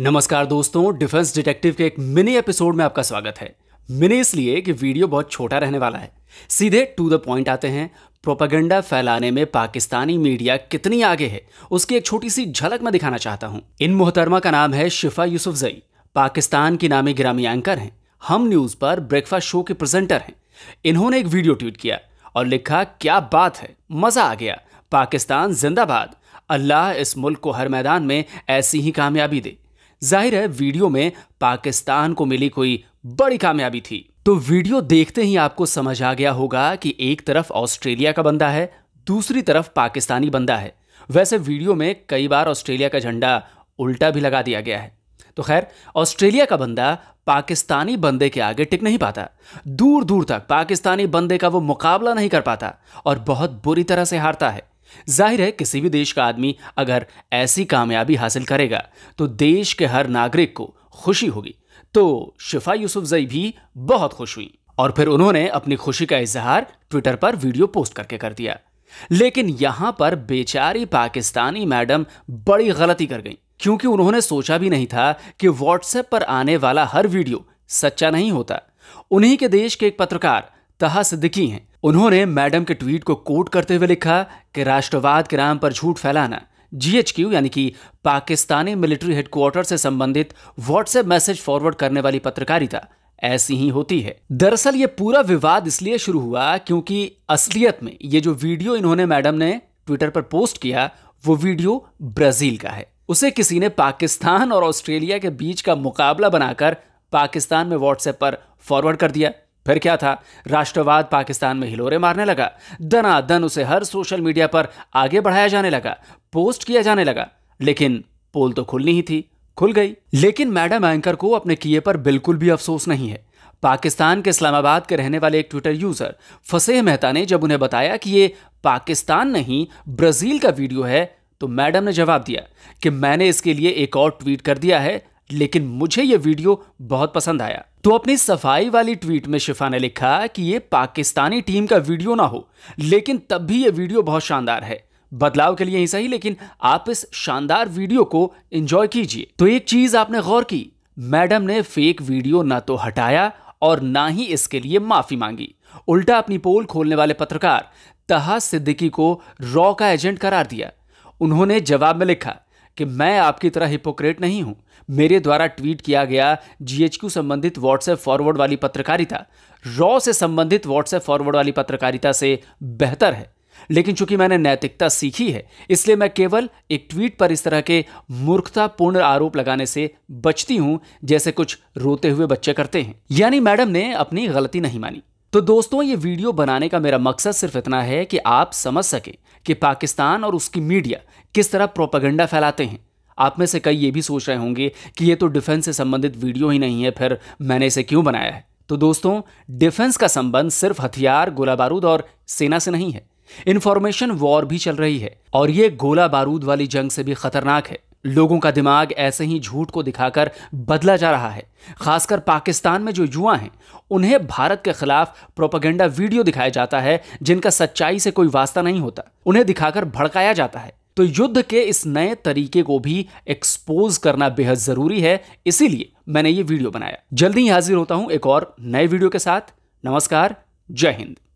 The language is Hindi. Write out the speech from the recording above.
नमस्कार दोस्तों डिफेंस डिटेक्टिव के एक मिनी एपिसोड में आपका स्वागत है मिनी इसलिए कि वीडियो बहुत छोटा रहने वाला है सीधे टू द पॉइंट आते हैं प्रोपागेंडा फैलाने में पाकिस्तानी मीडिया कितनी आगे है उसकी एक छोटी सी झलक मैं दिखाना चाहता हूं इन मोहतरमा का नाम है शिफा यूसुफ जई पाकिस्तान की नामी ग्रामी एंकर हैं हम न्यूज़ पर ब्रेकफास्ट शो के प्रेजेंटर हैं इन्होंने एक वीडियो ट्वीट किया और लिखा क्या बात है मज़ा आ गया पाकिस्तान जिंदाबाद अल्लाह इस मुल्क को हर मैदान में ऐसी ही कामयाबी दे जाहिर है वीडियो में पाकिस्तान को मिली कोई बड़ी कामयाबी थी तो वीडियो देखते ही आपको समझ आ गया होगा कि एक तरफ ऑस्ट्रेलिया का बंदा है दूसरी तरफ पाकिस्तानी बंदा है वैसे वीडियो में कई बार ऑस्ट्रेलिया का झंडा उल्टा भी लगा दिया गया है तो खैर ऑस्ट्रेलिया का बंदा पाकिस्तानी बंदे के आगे टिक नहीं पाता दूर दूर तक पाकिस्तानी बंदे का वो मुकाबला नहीं कर पाता और बहुत बुरी तरह से हारता है जाहिर है किसी भी देश का आदमी अगर ऐसी कामयाबी हासिल करेगा तो देश के हर नागरिक को खुशी होगी तो शिफा जई भी बहुत खुश हुई और फिर उन्होंने अपनी खुशी का इजहार ट्विटर पर वीडियो पोस्ट करके कर दिया लेकिन यहां पर बेचारी पाकिस्तानी मैडम बड़ी गलती कर गई क्योंकि उन्होंने सोचा भी नहीं था कि व्हाट्सएप पर आने वाला हर वीडियो सच्चा नहीं होता उन्हीं के देश के एक पत्रकार तहा सिद्दीकी हैं उन्होंने मैडम के ट्वीट को कोट करते हुए लिखा कि राष्ट्रवाद के नाम पर झूठ फैलाना जीएचक्यू यानी कि पाकिस्तानी मिलिट्री हेडक्वार्टर से संबंधित व्हाट्सएप मैसेज फॉरवर्ड करने वाली पत्रकारिता ऐसी ही होती है दरअसल ये पूरा विवाद इसलिए शुरू हुआ क्योंकि असलियत में ये जो वीडियो इन्होंने मैडम ने ट्विटर पर पोस्ट किया वो वीडियो ब्राजील का है उसे किसी ने पाकिस्तान और ऑस्ट्रेलिया के बीच का मुकाबला बनाकर पाकिस्तान में व्हाट्सएप पर फॉरवर्ड कर दिया फिर क्या था राष्ट्रवाद पाकिस्तान में हिलोरे मारने लगा दना दन उसे हर सोशल मीडिया पर आगे बढ़ाया जाने लगा पोस्ट किया जाने लगा लेकिन पोल तो खुलनी ही थी खुल गई लेकिन मैडम एंकर को अपने किए पर बिल्कुल भी अफसोस नहीं है पाकिस्तान के इस्लामाबाद के रहने वाले एक ट्विटर यूजर फसेह मेहता ने जब उन्हें बताया कि ये पाकिस्तान नहीं ब्राजील का वीडियो है तो मैडम ने जवाब दिया कि मैंने इसके लिए एक और ट्वीट कर दिया है लेकिन मुझे यह वीडियो बहुत पसंद आया तो अपनी सफाई वाली ट्वीट में शिफा ने लिखा कि ये पाकिस्तानी टीम का वीडियो ना हो लेकिन तब भी ये वीडियो बहुत शानदार है बदलाव के लिए ही सही लेकिन आप इस शानदार वीडियो को एंजॉय कीजिए तो एक चीज आपने गौर की मैडम ने फेक वीडियो ना तो हटाया और ना ही इसके लिए माफी मांगी उल्टा अपनी पोल खोलने वाले पत्रकार तहा सिद्दीकी को रॉ का एजेंट करार दिया उन्होंने जवाब में लिखा कि मैं आपकी तरह हिपोक्रेट नहीं हूं मेरे द्वारा ट्वीट किया गया जीएचक्यू संबंधित व्हाट्सएप फॉरवर्ड वाली पत्रकारिता रॉ से संबंधित व्हाट्सएप फॉरवर्ड वाली पत्रकारिता से बेहतर है लेकिन चूंकि मैंने नैतिकता सीखी है इसलिए मैं केवल एक ट्वीट पर इस तरह के मूर्खतापूर्ण आरोप लगाने से बचती हूं जैसे कुछ रोते हुए बच्चे करते हैं यानी मैडम ने अपनी गलती नहीं मानी तो दोस्तों ये वीडियो बनाने का मेरा मकसद सिर्फ इतना है कि आप समझ सकें कि पाकिस्तान और उसकी मीडिया किस तरह प्रोपागेंडा फैलाते हैं आप में से कई ये भी सोच रहे होंगे कि ये तो डिफेंस से संबंधित वीडियो ही नहीं है फिर मैंने इसे क्यों बनाया है तो दोस्तों डिफेंस का संबंध सिर्फ हथियार गोला बारूद और सेना से नहीं है इन्फॉर्मेशन वॉर भी चल रही है और ये गोला बारूद वाली जंग से भी खतरनाक है लोगों का दिमाग ऐसे ही झूठ को दिखाकर बदला जा रहा है खासकर पाकिस्तान में जो युवा हैं उन्हें भारत के खिलाफ प्रोपागेंडा वीडियो दिखाया जाता है जिनका सच्चाई से कोई वास्ता नहीं होता उन्हें दिखाकर भड़काया जाता है तो युद्ध के इस नए तरीके को भी एक्सपोज करना बेहद जरूरी है इसीलिए मैंने ये वीडियो बनाया जल्दी ही हाजिर होता हूं एक और नए वीडियो के साथ नमस्कार जय हिंद